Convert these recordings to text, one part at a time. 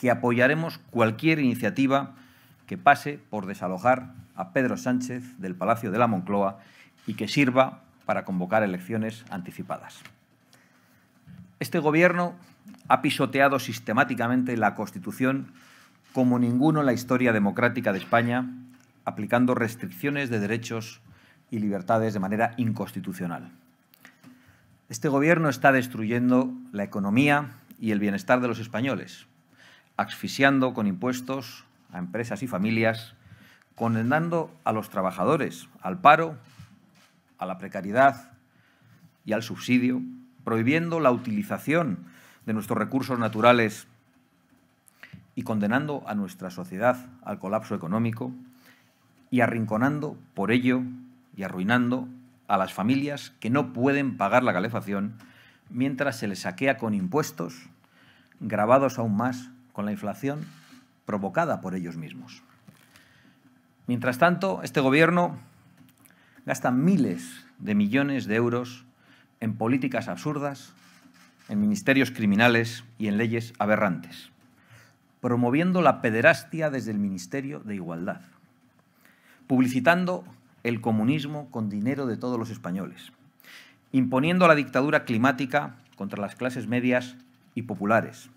que apoyaremos cualquier iniciativa que pase por desalojar a Pedro Sánchez del Palacio de la Moncloa y que sirva para convocar elecciones anticipadas. Este Gobierno ha pisoteado sistemáticamente la Constitución como ninguno en la historia democrática de España, aplicando restricciones de derechos y libertades de manera inconstitucional. Este Gobierno está destruyendo la economía y el bienestar de los españoles, asfixiando con impuestos a empresas y familias, condenando a los trabajadores al paro, a la precariedad y al subsidio, prohibiendo la utilización de nuestros recursos naturales y condenando a nuestra sociedad al colapso económico y arrinconando por ello y arruinando a las familias que no pueden pagar la calefacción mientras se les saquea con impuestos grabados aún más con la inflación provocada por ellos mismos. Mientras tanto, este gobierno gasta miles de millones de euros en políticas absurdas, en ministerios criminales y en leyes aberrantes, promoviendo la pederastia desde el Ministerio de Igualdad, publicitando el comunismo con dinero de todos los españoles, imponiendo la dictadura climática contra las clases medias y populares,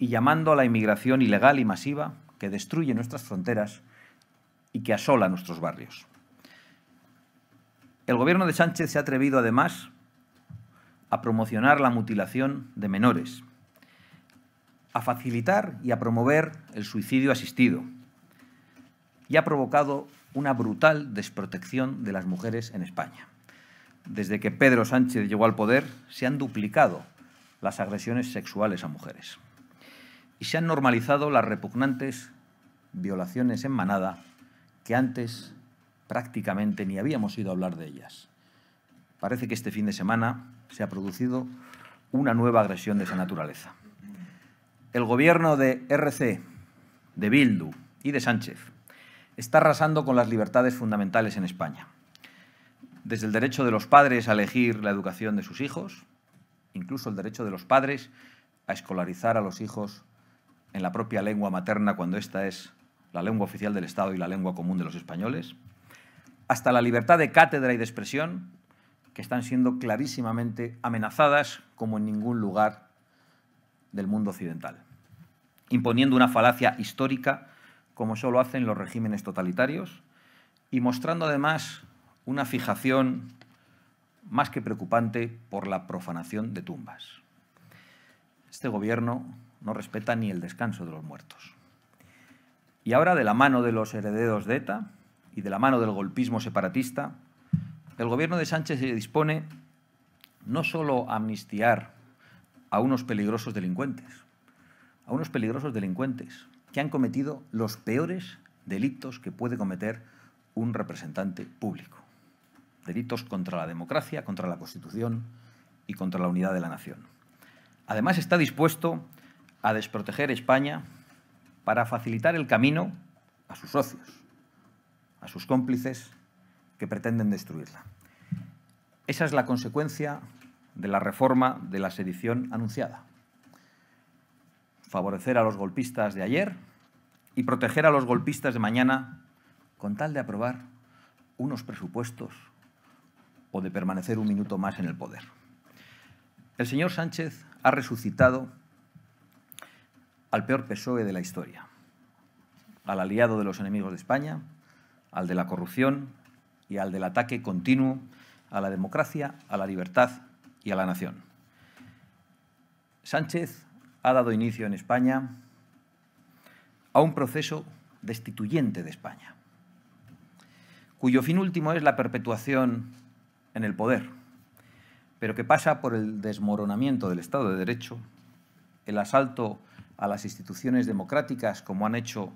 y llamando a la inmigración ilegal y masiva que destruye nuestras fronteras y que asola nuestros barrios. El gobierno de Sánchez se ha atrevido además a promocionar la mutilación de menores, a facilitar y a promover el suicidio asistido y ha provocado una brutal desprotección de las mujeres en España. Desde que Pedro Sánchez llegó al poder se han duplicado las agresiones sexuales a mujeres y se han normalizado las repugnantes violaciones en manada que antes prácticamente ni habíamos ido a hablar de ellas. Parece que este fin de semana se ha producido una nueva agresión de esa naturaleza. El gobierno de RC, de Bildu y de Sánchez está arrasando con las libertades fundamentales en España. Desde el derecho de los padres a elegir la educación de sus hijos, incluso el derecho de los padres a escolarizar a los hijos en la propia lengua materna cuando esta es la lengua oficial del Estado y la lengua común de los españoles, hasta la libertad de cátedra y de expresión, que están siendo clarísimamente amenazadas como en ningún lugar del mundo occidental, imponiendo una falacia histórica como solo hacen los regímenes totalitarios y mostrando además una fijación más que preocupante por la profanación de tumbas. Este gobierno no respeta ni el descanso de los muertos. Y ahora, de la mano de los herederos de ETA y de la mano del golpismo separatista, el gobierno de Sánchez se dispone no solo a amnistiar a unos peligrosos delincuentes, a unos peligrosos delincuentes que han cometido los peores delitos que puede cometer un representante público. Delitos contra la democracia, contra la Constitución y contra la unidad de la nación. Además, está dispuesto a desproteger España para facilitar el camino a sus socios, a sus cómplices que pretenden destruirla. Esa es la consecuencia de la reforma de la sedición anunciada. Favorecer a los golpistas de ayer y proteger a los golpistas de mañana con tal de aprobar unos presupuestos o de permanecer un minuto más en el poder. El señor Sánchez ha resucitado al peor PSOE de la historia, al aliado de los enemigos de España, al de la corrupción y al del ataque continuo a la democracia, a la libertad y a la nación. Sánchez ha dado inicio en España a un proceso destituyente de España, cuyo fin último es la perpetuación en el poder, pero que pasa por el desmoronamiento del Estado de Derecho, el asalto a las instituciones democráticas, como han hecho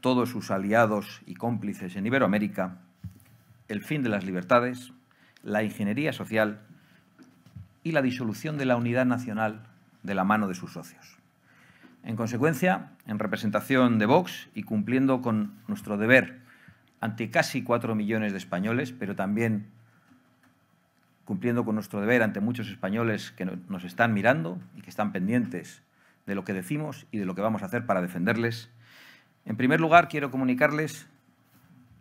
todos sus aliados y cómplices en Iberoamérica, el fin de las libertades, la ingeniería social y la disolución de la unidad nacional de la mano de sus socios. En consecuencia, en representación de Vox y cumpliendo con nuestro deber ante casi cuatro millones de españoles, pero también cumpliendo con nuestro deber ante muchos españoles que nos están mirando y que están pendientes de lo que decimos y de lo que vamos a hacer para defenderles. En primer lugar, quiero comunicarles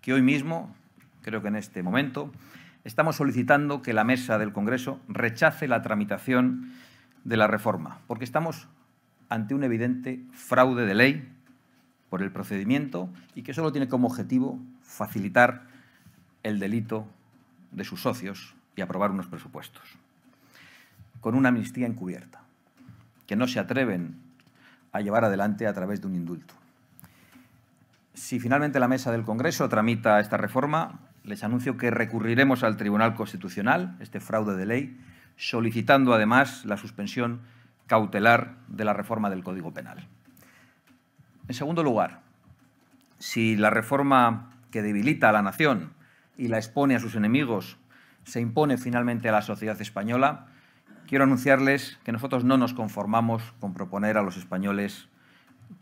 que hoy mismo, creo que en este momento, estamos solicitando que la mesa del Congreso rechace la tramitación de la reforma, porque estamos ante un evidente fraude de ley por el procedimiento y que solo tiene como objetivo facilitar el delito de sus socios y aprobar unos presupuestos, con una amnistía encubierta que no se atreven a llevar adelante a través de un indulto. Si finalmente la mesa del Congreso tramita esta reforma, les anuncio que recurriremos al Tribunal Constitucional, este fraude de ley, solicitando además la suspensión cautelar de la reforma del Código Penal. En segundo lugar, si la reforma que debilita a la nación y la expone a sus enemigos se impone finalmente a la sociedad española, quiero anunciarles que nosotros no nos conformamos con proponer a los españoles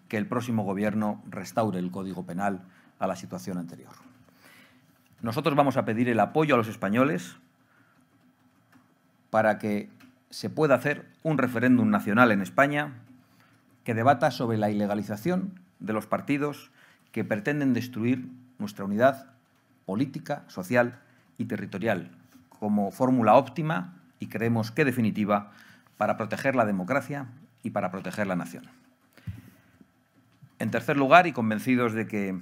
que el próximo gobierno restaure el Código Penal a la situación anterior. Nosotros vamos a pedir el apoyo a los españoles para que se pueda hacer un referéndum nacional en España que debata sobre la ilegalización de los partidos que pretenden destruir nuestra unidad política, social y territorial como fórmula óptima y creemos que definitiva para proteger la democracia y para proteger la nación. En tercer lugar, y convencidos de que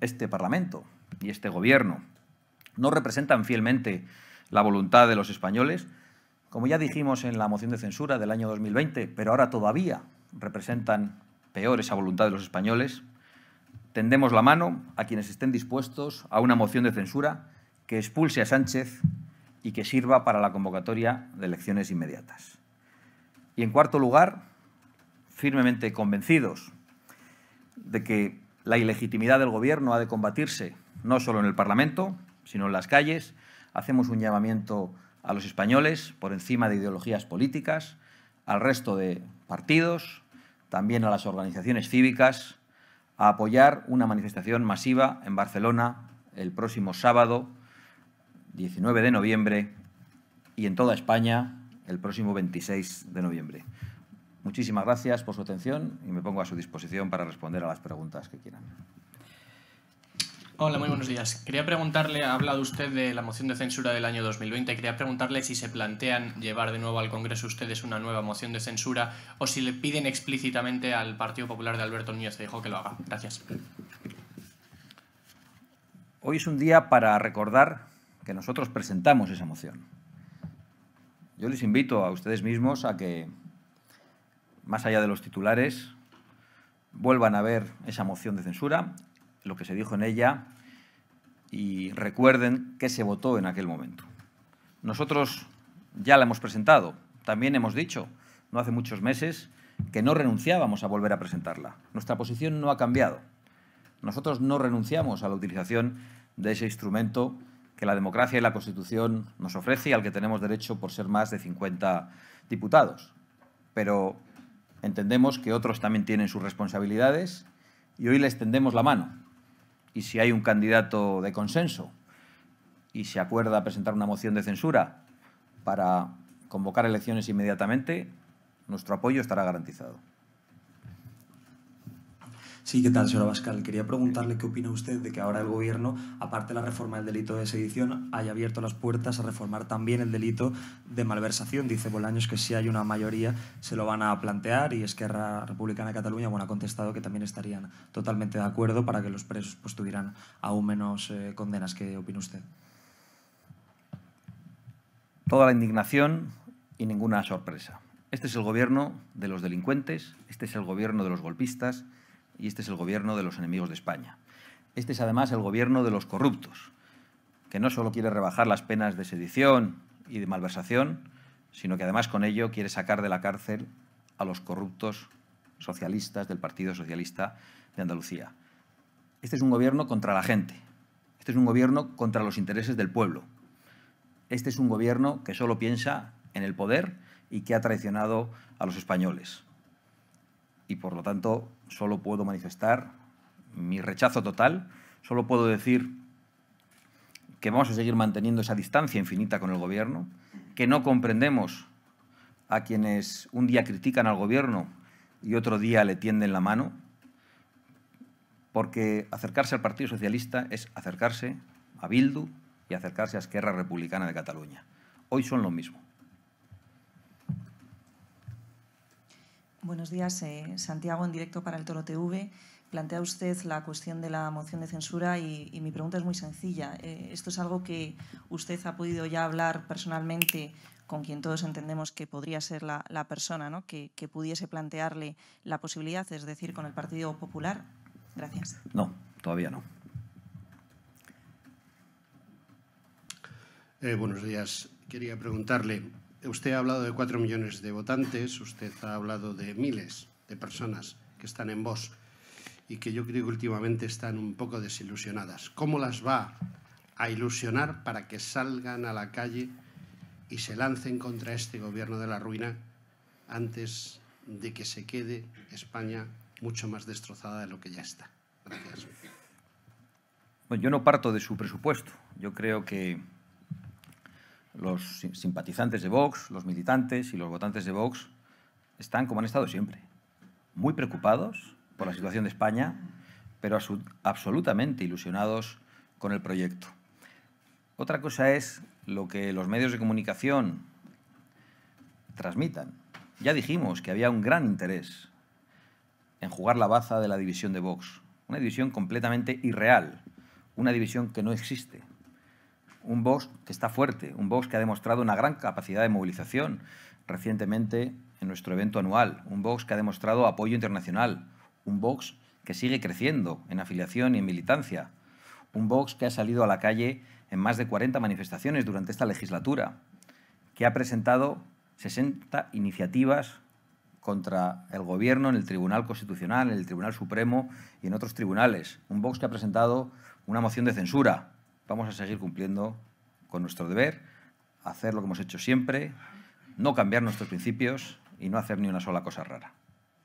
este Parlamento y este Gobierno no representan fielmente la voluntad de los españoles, como ya dijimos en la moción de censura del año 2020, pero ahora todavía representan peor esa voluntad de los españoles, tendemos la mano a quienes estén dispuestos a una moción de censura que expulse a Sánchez y que sirva para la convocatoria de elecciones inmediatas. Y en cuarto lugar, firmemente convencidos de que la ilegitimidad del Gobierno ha de combatirse no solo en el Parlamento, sino en las calles, hacemos un llamamiento a los españoles por encima de ideologías políticas, al resto de partidos, también a las organizaciones cívicas, a apoyar una manifestación masiva en Barcelona el próximo sábado 19 de noviembre y en toda España el próximo 26 de noviembre. Muchísimas gracias por su atención y me pongo a su disposición para responder a las preguntas que quieran. Hola, muy buenos días. Quería preguntarle, ha hablado usted de la moción de censura del año 2020, quería preguntarle si se plantean llevar de nuevo al Congreso ustedes una nueva moción de censura o si le piden explícitamente al Partido Popular de Alberto Núñez dijo que lo haga. Gracias. Hoy es un día para recordar que nosotros presentamos esa moción. Yo les invito a ustedes mismos a que, más allá de los titulares, vuelvan a ver esa moción de censura, lo que se dijo en ella y recuerden qué se votó en aquel momento. Nosotros ya la hemos presentado, también hemos dicho, no hace muchos meses, que no renunciábamos a volver a presentarla. Nuestra posición no ha cambiado. Nosotros no renunciamos a la utilización de ese instrumento que la democracia y la Constitución nos ofrece y al que tenemos derecho por ser más de 50 diputados. Pero entendemos que otros también tienen sus responsabilidades y hoy les tendemos la mano. Y si hay un candidato de consenso y se acuerda presentar una moción de censura para convocar elecciones inmediatamente, nuestro apoyo estará garantizado. Sí, ¿qué tal, señora Bascal? Quería preguntarle qué opina usted de que ahora el Gobierno, aparte de la reforma del delito de sedición, haya abierto las puertas a reformar también el delito de malversación. Dice Bolaños que si hay una mayoría se lo van a plantear y Esquerra Republicana de Cataluña bueno, ha contestado que también estarían totalmente de acuerdo para que los presos pues, tuvieran aún menos eh, condenas. ¿Qué opina usted? Toda la indignación y ninguna sorpresa. Este es el gobierno de los delincuentes, este es el gobierno de los golpistas, y este es el gobierno de los enemigos de España. Este es además el gobierno de los corruptos, que no solo quiere rebajar las penas de sedición y de malversación, sino que además con ello quiere sacar de la cárcel a los corruptos socialistas del Partido Socialista de Andalucía. Este es un gobierno contra la gente, este es un gobierno contra los intereses del pueblo, este es un gobierno que solo piensa en el poder y que ha traicionado a los españoles y por lo tanto solo puedo manifestar mi rechazo total, solo puedo decir que vamos a seguir manteniendo esa distancia infinita con el gobierno, que no comprendemos a quienes un día critican al gobierno y otro día le tienden la mano, porque acercarse al Partido Socialista es acercarse a Bildu y acercarse a Esquerra Republicana de Cataluña. Hoy son lo mismo. Buenos días, eh, Santiago, en directo para el Toro TV. Plantea usted la cuestión de la moción de censura y, mi pregunta es muy sencilla. Eh, esto es algo que usted ha podido ya hablar personalmente con quien todos entendemos que podría ser la, persona ¿no? que, pudiese plantearle la posibilidad, es decir, con el Partido Popular? Gracias. No, todavía no. Eh, buenos días. Quería preguntarle, Usted ha hablado de cuatro millones de votantes, usted ha hablado de miles de personas que están en voz y que yo creo que últimamente están un poco desilusionadas. ¿Cómo las va a ilusionar para que salgan a la calle y se lancen contra este gobierno de la ruina antes de que se quede España mucho más destrozada de lo que ya está? Gracias. Bueno, yo no parto de su presupuesto. Yo creo que los simpatizantes de Vox, los militantes y los votantes de Vox están como han estado siempre, muy preocupados por la situación de España, pero absolutamente ilusionados con el proyecto. Otra cosa es lo que los medios de comunicación transmitan. Ya dijimos que había un gran interés en jugar la baza de la división de Vox, una división completamente irreal, una división que no existe, un Vox que está fuerte, un Vox que ha demostrado una gran capacidad de movilización recientemente en nuestro evento anual, un Vox que ha demostrado apoyo internacional, un Vox que sigue creciendo en afiliación y en militancia, un Vox que ha salido a la calle en más de 40 manifestaciones durante esta legislatura, que ha presentado 60 iniciativas contra el Gobierno en el Tribunal Constitucional, en el Tribunal Supremo y en otros tribunales. Un Vox que ha presentado una moción de censura, vamos a seguir cumpliendo con nuestro deber, hacer lo que hemos hecho siempre, no cambiar nuestros principios y no hacer ni una sola cosa rara.